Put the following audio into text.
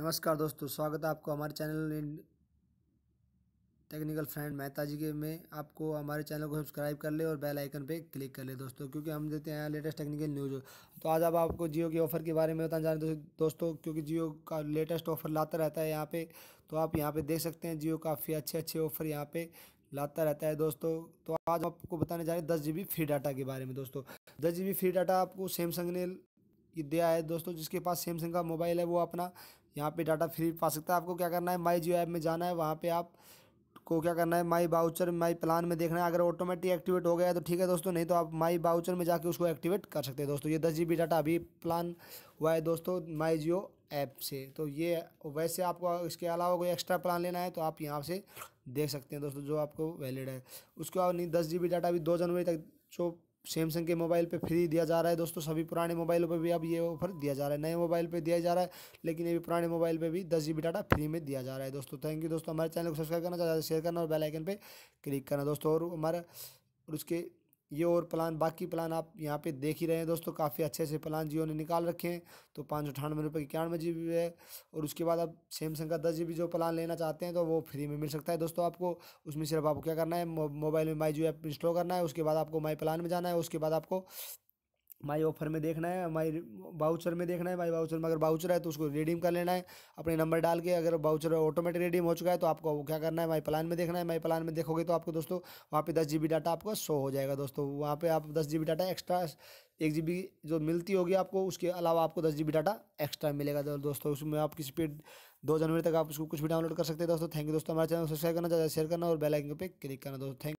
नमस्कार दोस्तों स्वागत है आपको हमारे channel in technical friend Mehta ji के में आपको हमारे चैनल को सब्सक्राइब कर ले और बेल आइकन पे क्लिक कर ले दोस्तों क्योंकि हम देते हैं लेटेस्ट टेक्निकल न्यूज़ तो आज आप आपको जियो के ऑफ़र के बारे में बताना जा रहे हैं दोस्तों क्योंकि जियो का लेटेस्ट ऑफ़र लाता रहता है यहाँ पर तो आप यहाँ पे देख सकते हैं जियो काफ़ी अच्छे अच्छे ऑफ़र यहाँ पे लाता रहता है दोस्तों तो आज आपको बताने जा रहे हैं दस जी फ्री डाटा के बारे में दोस्तों दस जी फ्री डाटा आपको सैमसंग ने दिया है दोस्तों जिसके पास सैमसंग का मोबाइल है वो अपना यहाँ पे डाटा फ्री पा सकता है आपको क्या करना है माई जियो ऐप में जाना है वहाँ पे आप को क्या करना है माई बाउचर माई प्लान में देखना है अगर ऑटोमेटिक एक्टिवेट हो गया है तो ठीक है दोस्तों नहीं तो आप माई बाउचर में जाके उसको एक्टिवेट कर सकते हैं दोस्तों ये दस जी डाटा अभी प्लान हुआ है दोस्तों माई जियो ऐप से तो ये वैसे आपको इसके अलावा कोई एक्स्ट्रा प्लान लेना है तो आप यहाँ से देख सकते हैं दोस्तों जो आपको वैलिड है उसके बाद नहीं दस जी डाटा अभी दो जनवरी तक जो सैमसंग के मोबाइल पे फ्री दिया जा रहा है दोस्तों सभी पुराने मोबाइलों पे भी अब ये ऑफर दिया जा रहा है नए मोबाइल पे दिया जा रहा है लेकिन ये भी पुराने मोबाइल पे भी दस जी डाटा फ्री में दिया जा रहा है दोस्तों थैंक यू दोस्तों हमारे चैनल को सब्सक्राइब करना ज़्यादा शेयर करना और बेलाइकन पर क्लिक करना दोस्तों और हमारा और उसके ये और प्लान बाकी प्लान आप यहाँ पे देख ही रहे हैं दोस्तों काफ़ी अच्छे अच्छे प्लान जियो ने निकाल रखे हैं तो पाँच अठानवे रुपये इक्यानवे जी बी है और उसके बाद आप सैमसंग का दस जी बी जो प्लान लेना चाहते हैं तो वो फ्री में मिल सकता है दोस्तों आपको उसमें सिर्फ आपको क्या करना है मोबाइल में माई जियो ऐप इंस्टॉल करना है उसके बाद आपको माई प्लान में जाना है उसके बाद आपको माई ऑफर में देखना है माई बाउचर में देखना है माई बाउचर में अगर बाउचर है तो उसको रिडीम कर लेना है अपने नंबर डाल के अगर बाउचर ऑटोमेटिक रिडीम हो चुका है तो आपको क्या करना है माई प्लान में देखना है माई प्लान में देखोगे तो आपको दोस्तों वहाँ पे दस जी डाटा आपका शो हो जाएगा दोस्तों वहाँ पर आप दस जी डाटा एक्स्ट्रा एक जी जो मिलती होगी आपको उसके अलावा आपको दस जी डाटा एक्स्ट्रा मिलेगा दोस्तों उसमें आप किसी दो जनवरी तक आप उसको कुछ भी डाउनलोड कर सकते हैं दोस्तों थैंक यू दोस्तों हमारे चैनल सब्सक्राइब करना ज़्यादा शेयर करना और बेलाइकन पर क्लिक करना दोस्तों थैंक